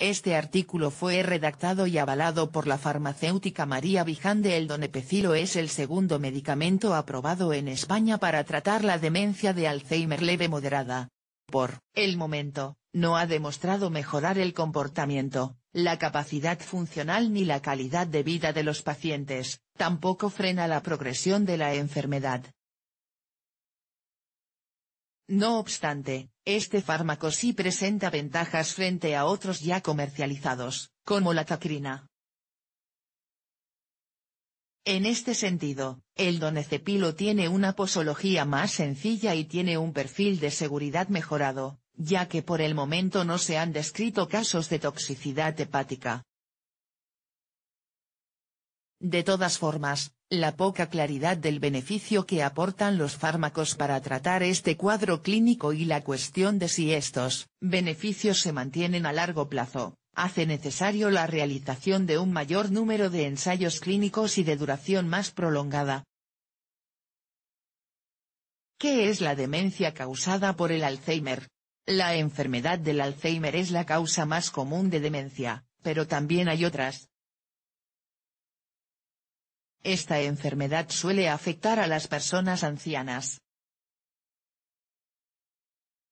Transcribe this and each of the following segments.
Este artículo fue redactado y avalado por la farmacéutica María Vijande. El donepecilo es el segundo medicamento aprobado en España para tratar la demencia de Alzheimer leve moderada. Por el momento, no ha demostrado mejorar el comportamiento, la capacidad funcional ni la calidad de vida de los pacientes, tampoco frena la progresión de la enfermedad. No obstante, este fármaco sí presenta ventajas frente a otros ya comercializados, como la tacrina. En este sentido, el donecepilo tiene una posología más sencilla y tiene un perfil de seguridad mejorado, ya que por el momento no se han descrito casos de toxicidad hepática. De todas formas, la poca claridad del beneficio que aportan los fármacos para tratar este cuadro clínico y la cuestión de si estos beneficios se mantienen a largo plazo, hace necesario la realización de un mayor número de ensayos clínicos y de duración más prolongada. ¿Qué es la demencia causada por el Alzheimer? La enfermedad del Alzheimer es la causa más común de demencia, pero también hay otras, esta enfermedad suele afectar a las personas ancianas.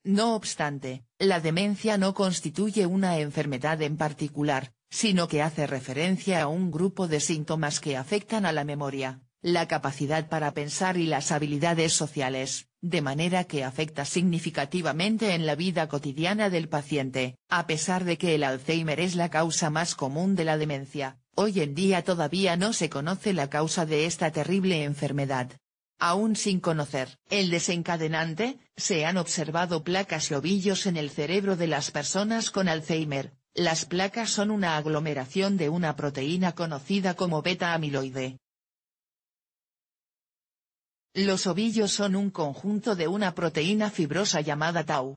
No obstante, la demencia no constituye una enfermedad en particular, sino que hace referencia a un grupo de síntomas que afectan a la memoria, la capacidad para pensar y las habilidades sociales, de manera que afecta significativamente en la vida cotidiana del paciente. A pesar de que el Alzheimer es la causa más común de la demencia, Hoy en día todavía no se conoce la causa de esta terrible enfermedad. Aún sin conocer el desencadenante, se han observado placas y ovillos en el cerebro de las personas con Alzheimer. Las placas son una aglomeración de una proteína conocida como beta-amiloide. Los ovillos son un conjunto de una proteína fibrosa llamada tau,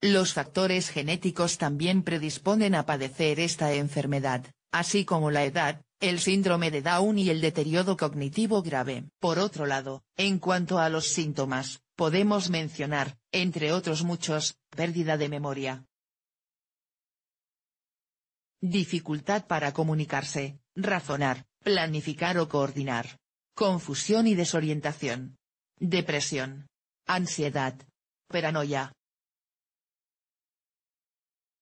los factores genéticos también predisponen a padecer esta enfermedad, así como la edad, el síndrome de Down y el deterioro cognitivo grave. Por otro lado, en cuanto a los síntomas, podemos mencionar, entre otros muchos, pérdida de memoria. Dificultad para comunicarse, razonar, planificar o coordinar. Confusión y desorientación. Depresión. Ansiedad. Paranoia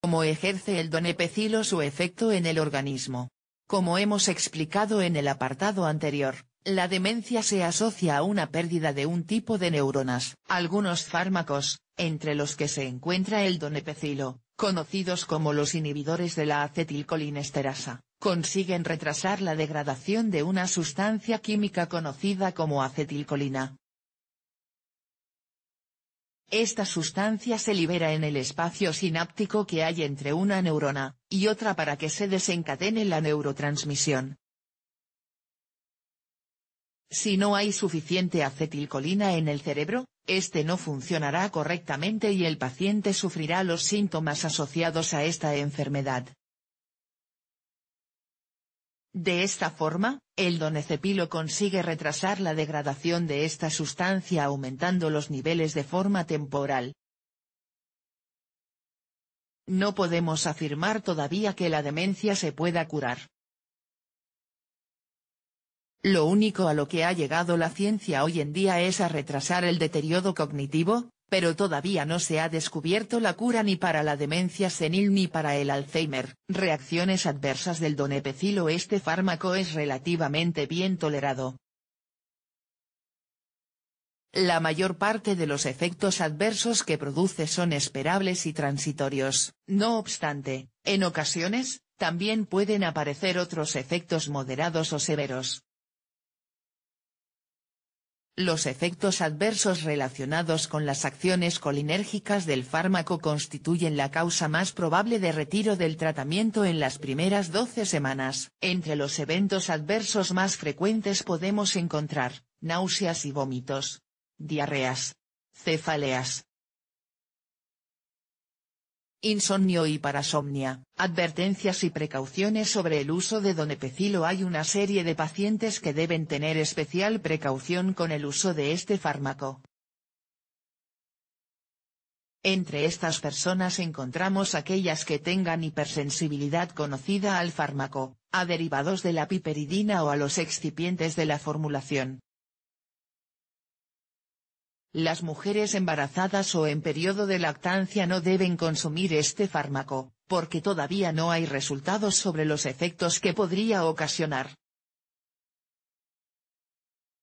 cómo ejerce el donepecilo su efecto en el organismo. Como hemos explicado en el apartado anterior, la demencia se asocia a una pérdida de un tipo de neuronas. Algunos fármacos, entre los que se encuentra el donepecilo, conocidos como los inhibidores de la acetilcolinesterasa, consiguen retrasar la degradación de una sustancia química conocida como acetilcolina, esta sustancia se libera en el espacio sináptico que hay entre una neurona, y otra para que se desencadene la neurotransmisión. Si no hay suficiente acetilcolina en el cerebro, este no funcionará correctamente y el paciente sufrirá los síntomas asociados a esta enfermedad. De esta forma, el donecepilo consigue retrasar la degradación de esta sustancia aumentando los niveles de forma temporal. No podemos afirmar todavía que la demencia se pueda curar. Lo único a lo que ha llegado la ciencia hoy en día es a retrasar el deterioro cognitivo, pero todavía no se ha descubierto la cura ni para la demencia senil ni para el Alzheimer. Reacciones adversas del donepecilo Este fármaco es relativamente bien tolerado. La mayor parte de los efectos adversos que produce son esperables y transitorios, no obstante, en ocasiones, también pueden aparecer otros efectos moderados o severos. Los efectos adversos relacionados con las acciones colinérgicas del fármaco constituyen la causa más probable de retiro del tratamiento en las primeras 12 semanas. Entre los eventos adversos más frecuentes podemos encontrar, náuseas y vómitos, diarreas, cefaleas, insomnio y parasomnia. Advertencias y precauciones sobre el uso de donepecilo Hay una serie de pacientes que deben tener especial precaución con el uso de este fármaco. Entre estas personas encontramos aquellas que tengan hipersensibilidad conocida al fármaco, a derivados de la piperidina o a los excipientes de la formulación, las mujeres embarazadas o en periodo de lactancia no deben consumir este fármaco, porque todavía no hay resultados sobre los efectos que podría ocasionar.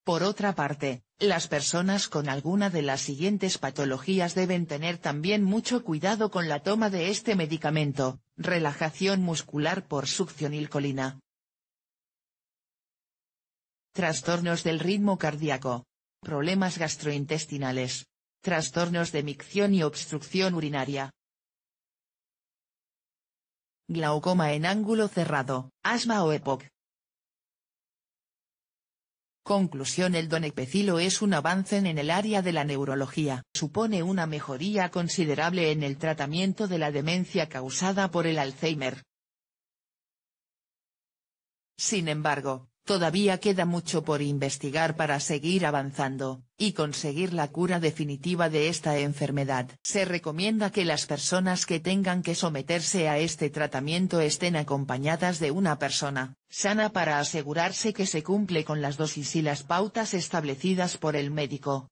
Por otra parte, las personas con alguna de las siguientes patologías deben tener también mucho cuidado con la toma de este medicamento, relajación muscular por succionilcolina. Trastornos del ritmo cardíaco problemas gastrointestinales, trastornos de micción y obstrucción urinaria. Glaucoma en ángulo cerrado, asma o EPOC. Conclusión El donepecilo es un avance en el área de la neurología. Supone una mejoría considerable en el tratamiento de la demencia causada por el Alzheimer. Sin embargo, Todavía queda mucho por investigar para seguir avanzando, y conseguir la cura definitiva de esta enfermedad. Se recomienda que las personas que tengan que someterse a este tratamiento estén acompañadas de una persona, sana para asegurarse que se cumple con las dosis y las pautas establecidas por el médico.